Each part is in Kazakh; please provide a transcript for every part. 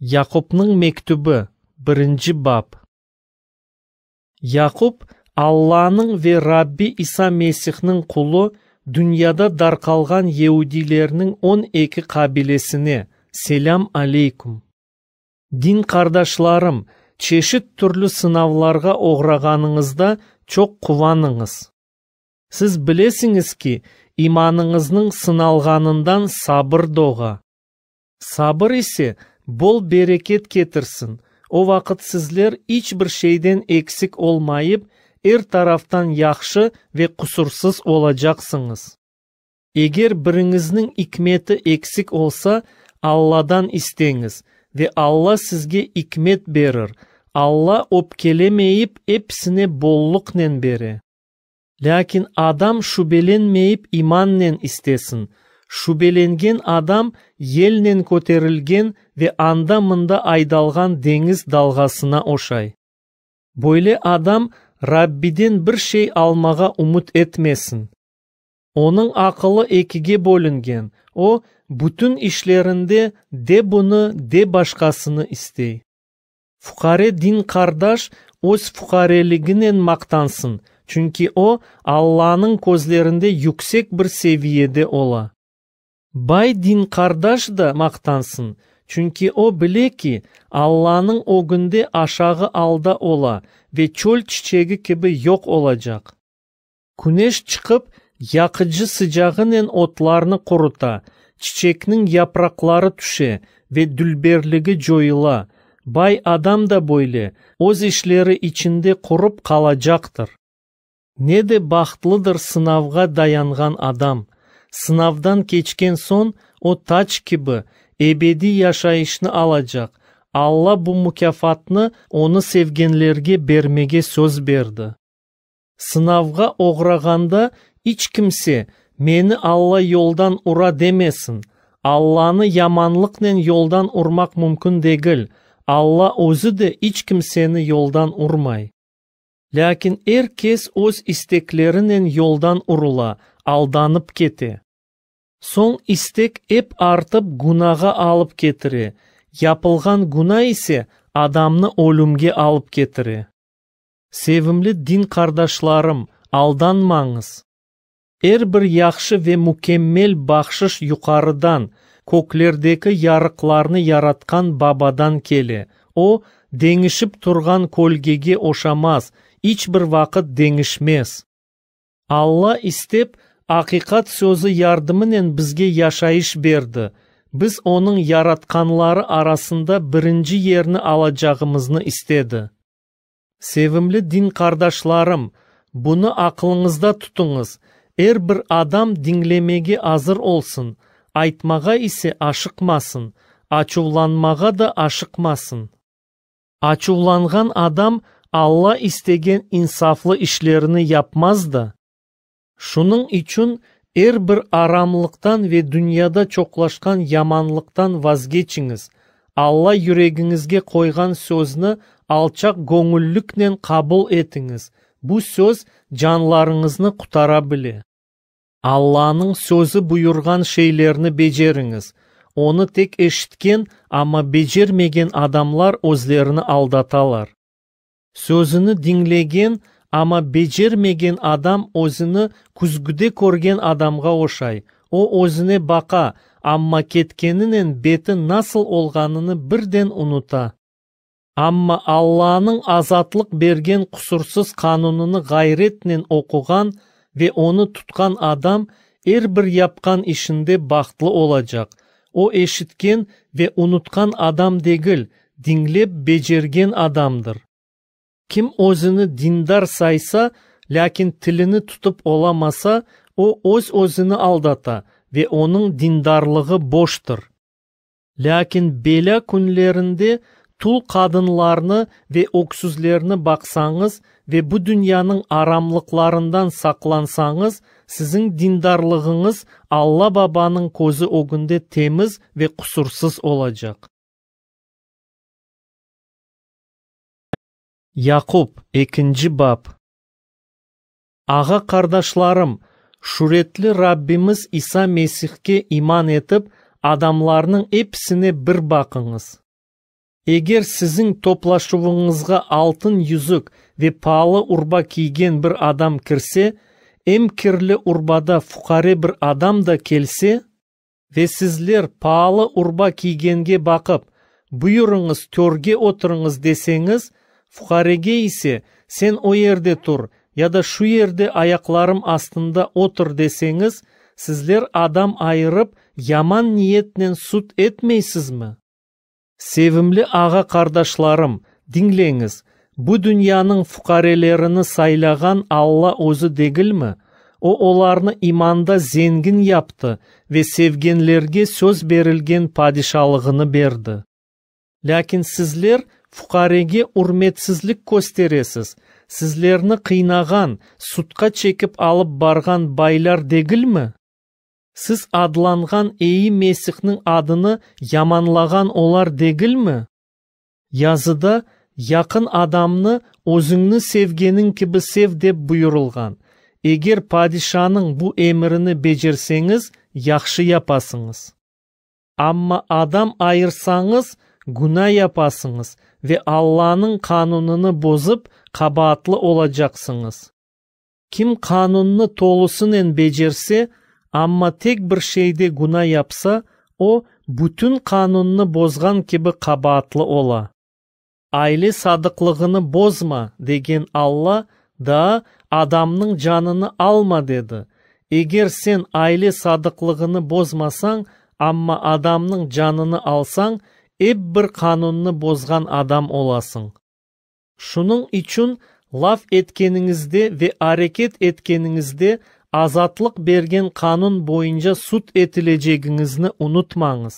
Яқупның мектубі бірінші бап Яқуп Алланың ве Рабби Иса Месихнің құлы дүнияда дарқалған еудилерінің 12 қабилесіне селям алейкум. Дин қардашларым, чешіт түрлі сынавларға оғрағаныңызда чоқ қуаныңыз. Сіз білесіңіз ке, иманыңыздың сыналғанындан сабыр доға. Сабыр есе – бұл берекет кетірсін о вақыт сізлер іч бір шейден ексік олмайып ер тараптан яқшы ве құсырсыз жақсыңыз. егер біріңіздің икметі ексік олса алладан істеңіз, ве алла сізге икмет берір алла опкелемейіп епсіне боллықнен бере ләкин адам шубеленмейіп, иманнен істесін шүбеленген адам елнен көтерілген ве анда мында айдалған деңіз далғасына ошай Бойлы адам раббиден бір шей алмаға ұмыт етмесін оның ақылы екіге бөлінген о бүтін ішлерінде де бұны де башқасыны істей фұқаре дин қардаш өз фұқарелігінен мақтансын чүнки о алланың көзлерінде юксек бір севиеде ола Бай дин қардаш да мақтансын, чүнки о біле ки, Алланың о күнде ашағы алда ола, ве чөл чичегі кебі ола олажак. Күнеш чықып, яқыжы сыжағынен отларыны құрыта, чичекнің япрақлары түше, ве дүлберлігі жойыла. Бай адам да бойле, оз ешлері ичінде құрып Не Неде бақтлыдыр сынавға даянған адам – сынавдан кечкен сон о тачки ебеди эбеди яшайышны жақ. алла бу мукафатны оны севгенлерге бермеге сөз берді. Сынавға огыраганда ич мені алла йолдан ура демесін, алланы яманлықнен менен йолдан мүмкін дегіл, алла өзі де ич кимсени йолдан урмай Ләкин әр кез өз істеклерінен елдан ұрыла, алданып кете. Сон істек әп артып гунаға алып кетірі. япылған гуна есе адамны өлімге алып кетірі. Севімлі дин қардашларым, алданмаңыз. Әр бір яқшы ве мүкеммел бақшыш юқарыдан, көклердегі ярықларны яратқан бабадан келе. О, деңішіп тұрған көлгеге ошамаз, Ич бір вақыт деңішмес. Алла істеп, ақиқат сөзі ярдымынен бізге яшайыш берді. Біз оның яратқанлары арасында бірінші ерні жағымызны істеді. Севімлі дин қардашларым, бұны ақылыңызда тұтыңыз. Әр бір адам динглемеге азыр олсын, айтмаға ісе ашықмасын, ачуланмаға да ашықмасын. Ачуланған адам – Алла істеген инсафлы ішлеріні япмазды. Шуның үчін бір арамлықтан ве дүнияда чоқлашқан яманлықтан вазгечіңіз. Алла жүрегіңізге қойған сөзіні алчақ көңіллікнен қабыл етіңіз. Бұ сөз жанларыңызны құтара біле. Алланың сөзі бұйырған шейлеріні бежеріңіз. Оны тек ешіткен, ама бежермеген адамлар өзлеріні алдаталар сөзіні діңлеген ама бежермеген адам өзіні күзгіде көрген адамға ошай о өзіне бақа амма кеткенінен беті насыл олғаныны бірден ұнута амма алланың азатлық берген құсырсыз қануныны ғайретнен оқыған ве оны тұтқан адам әр бір япқан ішінде бақтлы олажақ о ешіткен ве ұнытқан адам дегіл діңлеп бежерген адамдыр Ким өзіні диндар сайса, ләкін тіліні тұтып оламаса, о өз өзіні алдата, ве оның диндарлығы боштыр. Ләкін белә күнлерінде тұл қадынларыны ве өксүзлеріні бақсаңыз, ве бұ дүнияның арамлықларындан сақлансаңыз, сізің диндарлығыңыз Алла бабаның көзі огінде теміз ве құсырсыз олажақ. Яқуб 2 бап Аға қардашларым, шуретлі Раббиміз Иса Месихке иман етіп, адамларының епсіне бір бақыңыз. Егер сіздің топлашуыңызға алтын юзік палы урба киген бір адам кірсе, кірлі урбада фуқаре бір адам да келсе, ве сізлер палы урба кигенге бақып, бұйырыңыз төрге отырыңыз десеңіз, фухареге исе сен о ерде тұр яда да шу ерде аяқларым астында отыр десеңіз сіздер адам айырып яман ниетінен сут етмейсіз ме? севімлі аға қардашларым діңлеңіз бұ дүнияның фұқарелеріні сайлаған алла өзі дегіл о оларны иманда зенгін япты ве севгенлерге сөз берілген падишалығыны берді ләкин сізлер Фұқареге урметсізлік көстересіз сізлерні қинаған сұтқа чекіп алып барған байлар дегілмі сіз адланған эйи месіхнің адыны яманлаған олар дегілмі языда яқын адамны өзіңні севгенің кібі сев деп бұйырылған егер падишаның бұ еміріні бежерсеңіз яқшы япасыңыз амма адам айырсаңыз гүнә япасыңыз ве алланың қануныны бозып қабатлы олажақсыңыз. ким қануны толысынен бежерсе амма тек бір шейде гуна япса о бүтін қануны бозған кебі қабатлы ола айлы садықлығыны бозма деген алла да адамның жанын алма деді егер сен айлы садықлығыны бозмасаң амма адамның жанын алсаң эп бір қанунны бозған адам оласың шуның үчүн лав еткеніңізде ве арекет еткеніңізде азатлық берген қанун бойынша суд этилежегиңизни ұнытмаңыз.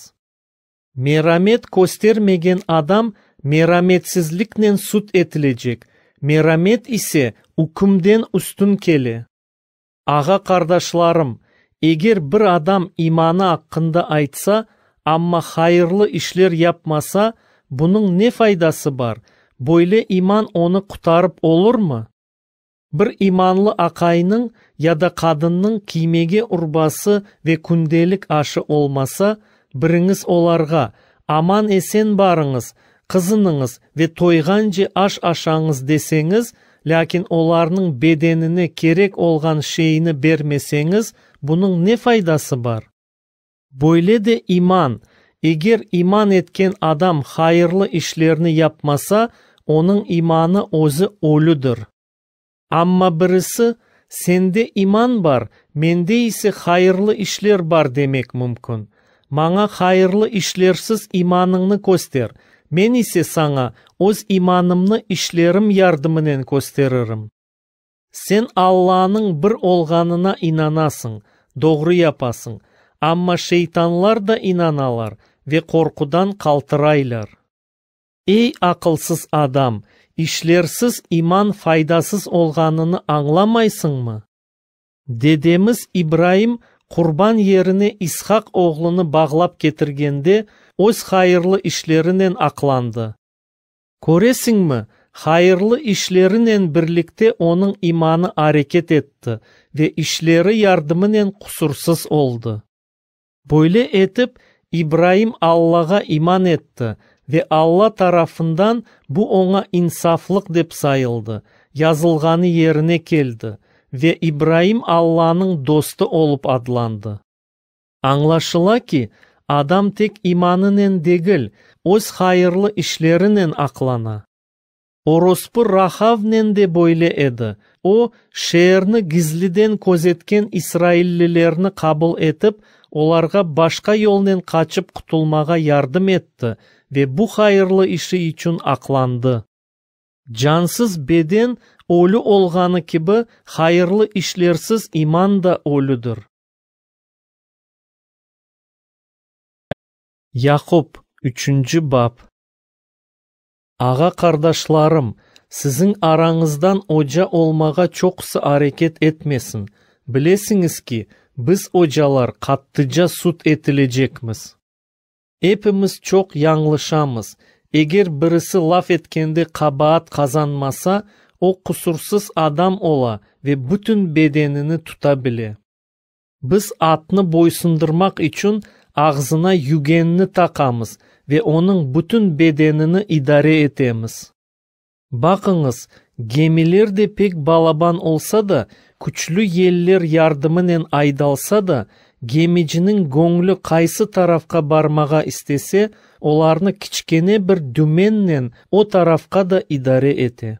мерамет көстермеген адам мераметсизликнен суд этилежек мерамет исе үкімден үстүн келе Аға кардашларым егер бір адам иманы акында айтса Амма хайырлы ішлер япмаса, бұның не файдасы бар? Бойлы иман оны құтарып олырмы? Бір иманлы ақайның, яда қадынның қадынның кимеге ұрбасы ве күнделік ашы олмаса, біріңіз оларға аман есен барыңыз, қызыныңыз ве же аш ашаңыз десеңіз, ләкин оларның беденіне керек олған шейіні бермесеңіз, бұның не файдасы бар? Бойледе иман. Егер иман еткен адам хайырлы ішлеріні япмаса, оның иманы өзі өлідір. Амма бірісі, сенде иман бар, менде есе хайырлы ішлер бар демек мүмкін. Маңа хайырлы ішлерсіз иманыңны көстер. Мен есе саңа өз иманымны ішлерім ярдымынен көстерірім. Сен Алланың бір олғанына инанасың, доғры япасың. Амма шейтанлар да инаналар ве қорқудан қалтырайлар. Эй ақылсыз адам, ішлерсіз иман файдасыз олғаныны аңламайсыңмы? Дедеміз Ибраим құрбан еріне Исхақ оғлыны бағлап кетіргенде, өз хайырлы ішлерінен ақланды. Көресің Көресіңмі, хайырлы ішлерінен бірлікте оның иманы әрекет етті ве ішлері ярдымынен құсырсыз олды. Бойле етіп, Ибраим Аллаға иман етті ве Алла тарафындан бұ оңа инсафлық деп сайылды, язылғаны еріне келді ве Ибраим Алланың досты олып адланды. Аңлашыла ки, адам тек иманынен дегіл, өз хайырлы ішлерінен ақлана. Ороспы Рахавнен де бойлы еді, о, шерні гізліден көзеткен Исраиллілеріні қабыл етіп, оларға башқа йолнен қачып құтылмаға ярдым етті ве бұ хайырлы иши үчүн ақланды. жансыз беден өлү олғаны кебі хайырлы ішлерсіз иман да олудыр. Яхуб, үчінчі бап. Аға қардашларым, сіздің араңыздан ожа олмаға чоқсы арекет етмесін. Білесіңіз ки, біз ожалар қаттыжа сұт етілежекміз. Эпіміз чок яңлышамыз. Егер бірісі лаф еткенде қабаат қазанмаса, о құсырсыз адам ола ве бүтін беденіні тұта біле. Біз атны бойсындырмақ үчін ағзына югенні тақамыз ве оның бүтін беденіні идаре етеміз. Бақыңыз, гемелер де пек балабан олса да, күшлі еллер ярдымынен айдалса да, гемечінің көңүлү қайсы тарафқа бармаға істесе, оларны кичкене бір дүменнен о тарафқа да идаре ете.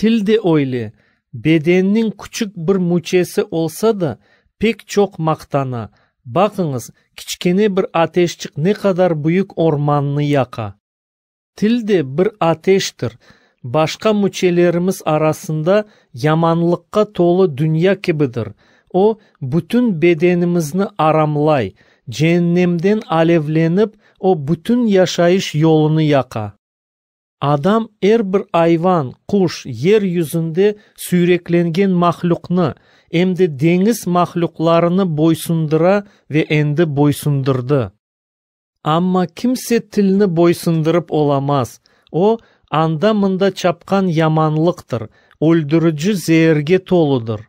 Тілде ойле, беденнің күчік бір мүчесі олса да, пек чоқ мақтана, бақыңыз, кичкене бір атешчик не қадар бұйық орманны яқа. Тілде бір атештір, башқа мүчелеріміз арасында яманлыққа толы дүния кебідір. О, бүтін беденімізні арамлай, жәннемден алевленіп, о, бүтін яшайыш еліні яқа. Адам әр бір айван, құш, ер юзінде сүйрекленген мақлуқны әмді деңіз мақлуқларыны бойсындыра ве әнді бойсындырды. Амма кімсе тіліні бойсындырып оламаз, о, анда-мында чапқан яманлықтыр, өлдіріжі зерге толыдыр.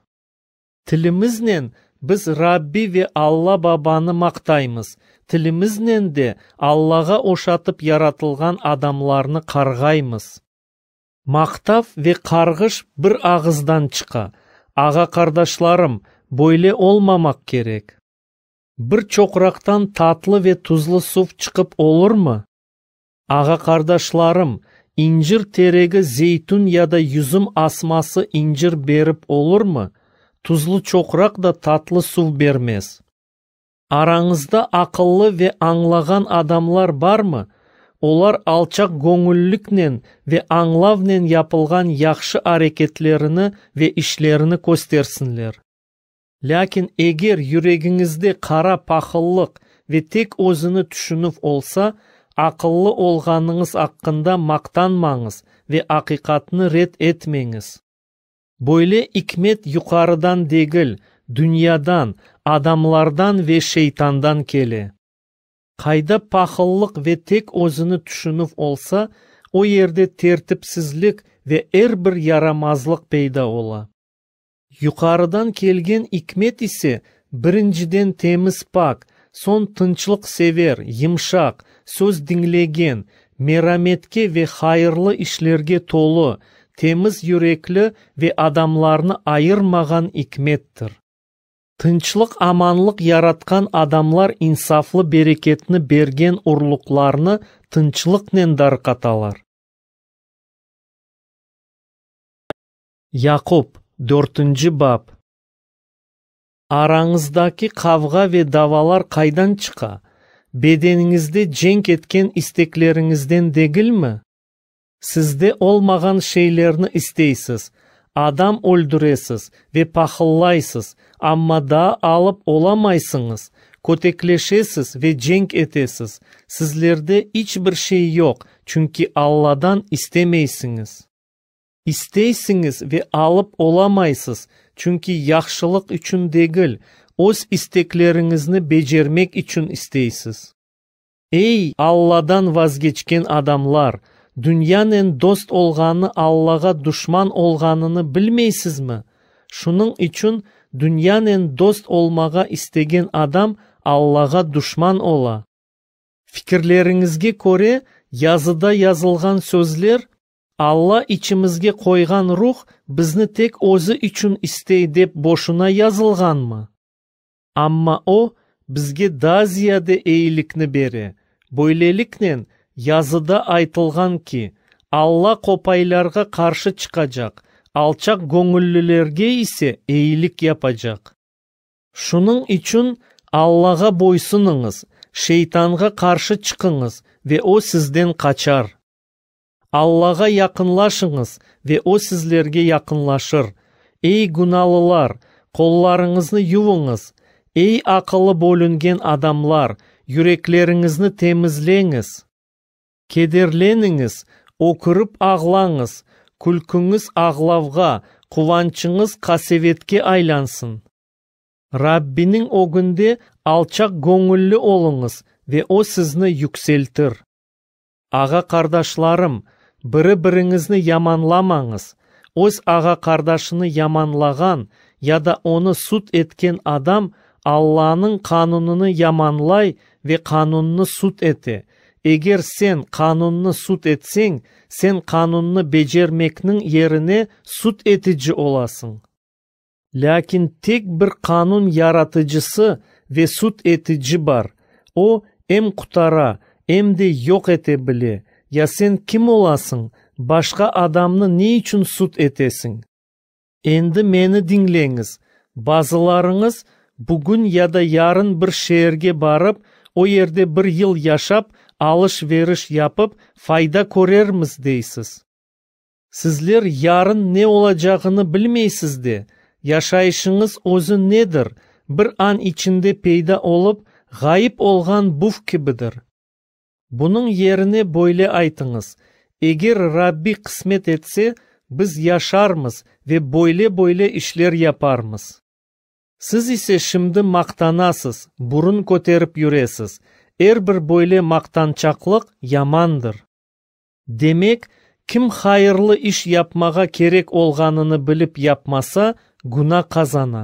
Тілімізнен біз Рабби ве Алла бабаны мақтаймыз. Тілімізнен де Аллаға ошатып яратылған адамларны қарғаймыз. Мақтап ве қарғыш бір ағыздан чықа. Аға қардашларым, бойле олмамақ керек. Бір чоқырақтан татлы ве тұзлы суф чықып олыр мы? Аға қардашларым, инжір терегі зейтун яда үзім асмасы инжір беріп олырмы, тұзлы чоқырақ да татлы су бермес. Араңызда ақылы ве аңлаған адамлар бармы, олар алчақ гонүллікнен ве аңлавнен япылған яқшы арекетлеріні ве ішлеріні көстерсінлер. Лякен егер үрегіңізде қара пақылық ве тек озыны түшінув олса, ақыллы олғаныңыз аққында мақтанмаңыз ве ақиқатны рет етмеңіз Бөйле икмет юқарыдан дегіл, дүниядан, адамлардан ве шейтандан келе. Қайда пақыллық ве тек өзіні түшініп олса, о ерде тертіпсізлік ве әрбір ярамазлық пейда ола. Юқарыдан келген икмет исе біріншіден теміз пак, сон тынчылық север, емшақ, сөз діңлеген мераметке ве хайырлы ішлерге толы теміз юреклі ве адамларны айырмаған икметтір. Тынчылық аманлық яратқан адамлар инсафлы берекетіні берген ұрлықларыны тынчылық нен дарқаталар. яқуб 4 бап Араңыздаки қавға ве давалар қайдан чықа? беденіңізді жең еткен істеклеріңізден дегіл мі? Сізді олмаған шейлерні істейсіз, адам өлдіресіз ве пақыллайсыз, амма да алып оламайсыңыз, көтеклешесіз ве жең етесіз, сізлерде іч бір шей йоқ, чүнкі Алладан істемейсіңіз. Істейсіңіз ве алып оламайсыз, чүнкі яқшылық үчін дегіл, оз істеклеріңізні бежермек үшін істейсіз Эй, алладан вазгечкен адамлар дүниянен дост олғаны аллаға душман олғаныны білмейсіз ме шұның үшін дүниянен дост олмаға істеген адам аллаға душман ола Фікірлеріңізге көре языда язылған сөзлер алла ічімізге қойған рух бізні тек озы үшін істей деп бошына язылған ма Ammo бізге bizga da ейлікні бере бойлеліктен языда айтылған ке, Алла қаршы каршы жақ, алчақ көңүллүлөргө исе япа япажак. Шуның үчүн Аллаға бойсунуңуз, шейтанга каршы чыкыңыз, ве о сизден качар. Аллага якынлашыңыз, ве о сизлерге якынлашыр. Эй гуналылар, қолларыңызны ювыңыз, Ей ақылы бөлінген адамлар, үреклеріңізні темізлеңіз. Кедерленіңіз, окырып ағлаңыз, күлкіңіз ағлавға, құванчыңыз қасеветке айлансын. Раббинің огінде алчақ көңіллі олыңыз, ве о сізні юкселтір. Аға қардашларым, бірі біріңізні яманламаңыз. Өз аға қардашыны яманлаған, яда оны сұт еткен адам – алланың қануныны яманлай ве қанунны сут ете, егер сен қанунны сут етсең сен қануны бежермекнің еріне сут етіджі оласың ләкин тек бір қанун яратыжысы ве сут етіджі бар о ем құтара ем де ете біле я сен кім оласың башқа адамны не үчін сут етесің енді мені діңлеңіз базыларыңыз бүгін яда ярын бір шеерге барып о ерде бір ел яшап алыш веріш япып файда көрерміз дейсіз сізлер ярын не олажағыны білмейсіз де яшайшыңыз өзі недір бір ан ішінде пейда олып ғайып олған буф кібідір бұның еріне бойле айтыңыз егер рабби қысмет етсе біз яшармыз ве бойле бойле ішлер япармыз сіз ісе шімді мақтанасыз бұрын көтеріп жүресіз әрбір бойле мақтаншақлық ямандыр демек кім хайырлы іш япмаға керек олғаныны біліп япмаса гуна қазана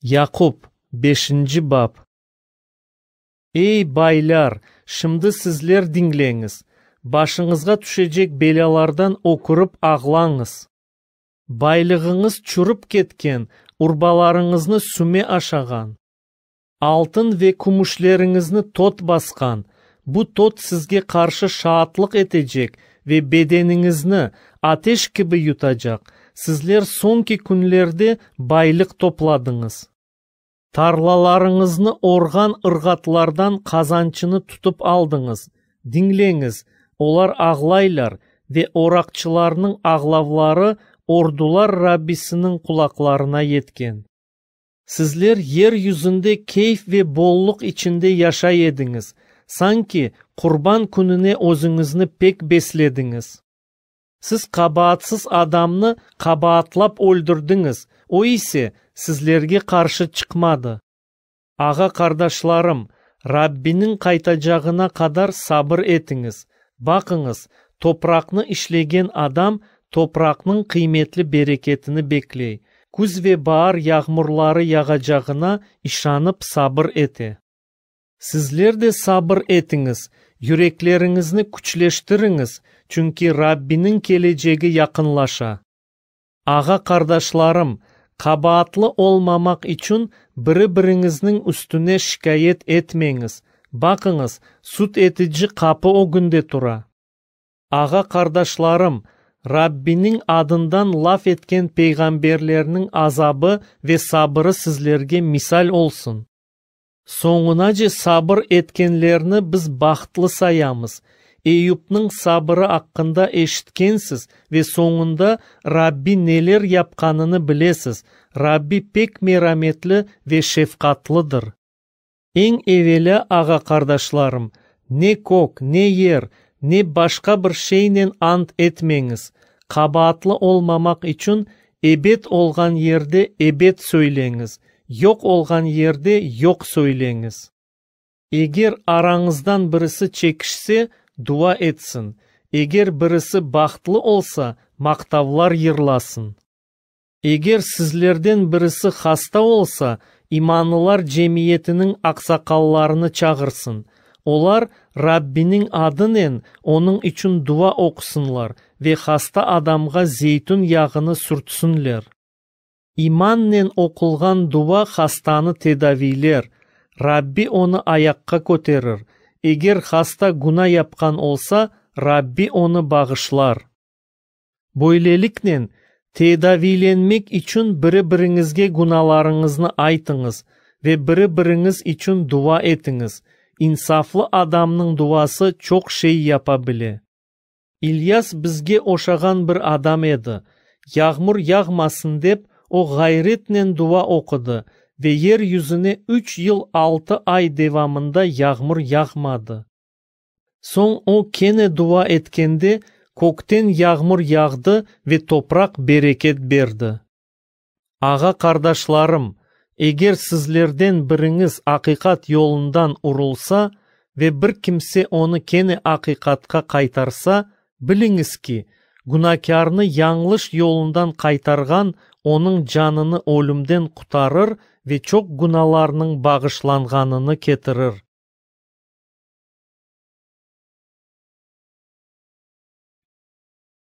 яқуб 5 бап ей байлар шымды сізлер динглеңіз башыңызға түшежек белялардан окырып ағлаңыз байлығыңыз чүріп кеткен ұрбаларыңызны сүме ашаған алтын ве күмішлеріңізні тот басқан бұ тот сізге қаршы шаатлық етежек ве беденіңізні атеш кібі ютажақ сізлер соңки күнлерде байлық топладыңыз тарлаларыңызны орған ырғатлардан қазанчыны тұтып алдыңыз диңлеңіз олар ағлайлар ве орақчыларының ағлавлары ордулар раббисінің құлақларына еткен сізлер ер юзінде кейф ве боллық ішінде яша едіңіз санки құрбан күніне өзіңізні пек беследіңіз сіз қабаатсыз адамны қабаатлап өлдірдіңіз ойсе сізлерге қаршы чықмады. аға қардашларым раббинің қайта қадар сабыр етіңіз бақыңыз топырақны ішлеген адам топырақның қиметлі берекетіні беклей ве бар яғмұрлары яғаджағына ишанып сабыр ете Сізлерде сабыр етіңіз үреклеріңізні күчлештіріңіз чүнки раббинің кележегі яқынлаша аға қардашларым қабаатлы олмамақ үчін бірі біріңізнің үстіне шикаят етмеңіз бақыңыз сұт етіджі қапы о күнде тұра аға қардашларым адындан лаф еткен пейғамберлерінің азабы ве сабыры сізлерге мисал олсын. Соңына же сабыр еткенлеріні біз бақытлы саямыз. Эйюптың сабыры аққында ешіткенсіз ве соңында Рабби нелер япқаныны білесіз. Рабби пек мераметлі ве шефқатлыдыр. Ең евелі аға қардашларым, не кок, не ер, не башка бір шейнен ант этмеңіз қабатлы олмамақ үчін эбет олған ерде эбет сөйлеңіз йоқ олған ерде йоқ сөйлеңіз егер араңыздан бірісі чекішсе дуа етсін егер бірісі бақтлы олса мақтаулар ерласын. егер сізлерден бірісі хаста олса иманылар жемиетінің ақсақалларыны чағырсын Олар Раббинің адынен оның үчін дуа оқысынлар ве хаста адамға зейтін яғыны сүртсінлер. Иманнен оқылған дуа хастаны тедавилер. Рабби оны аяққа көтерір. Егер хаста гуна япқан олса, Рабби оны бағышлар. бойлеликнен тедавиленмек үшін бірі-біріңізге гуналарыңызны айтыңыз – ве бірі-біріңіз үчін дуа етіңіз инсафлы адамның дуасы чоқ шей япа біле. Ильяс бізге ошаған бір адам еді. Яғмұр яғмасын деп, о ғайретнен дуа оқыды ве ер юзіне үч ел алты ай девамында яғмұр яғмады. Соң о кене дуа еткенде, көктен яғмұр яғды ве топрақ берекет берді. Аға қардашларым, Егер сізлерден біріңіз ақиқат жолындан ұрылса ве бір кімсе оны кені ақиқатқа қайтарса, біліңіз ки Гунакарны яңлыш жолындан қайтарған оның жаныны өлімден құтарыр ве чок гуналарның бағышланғаныны кетірір.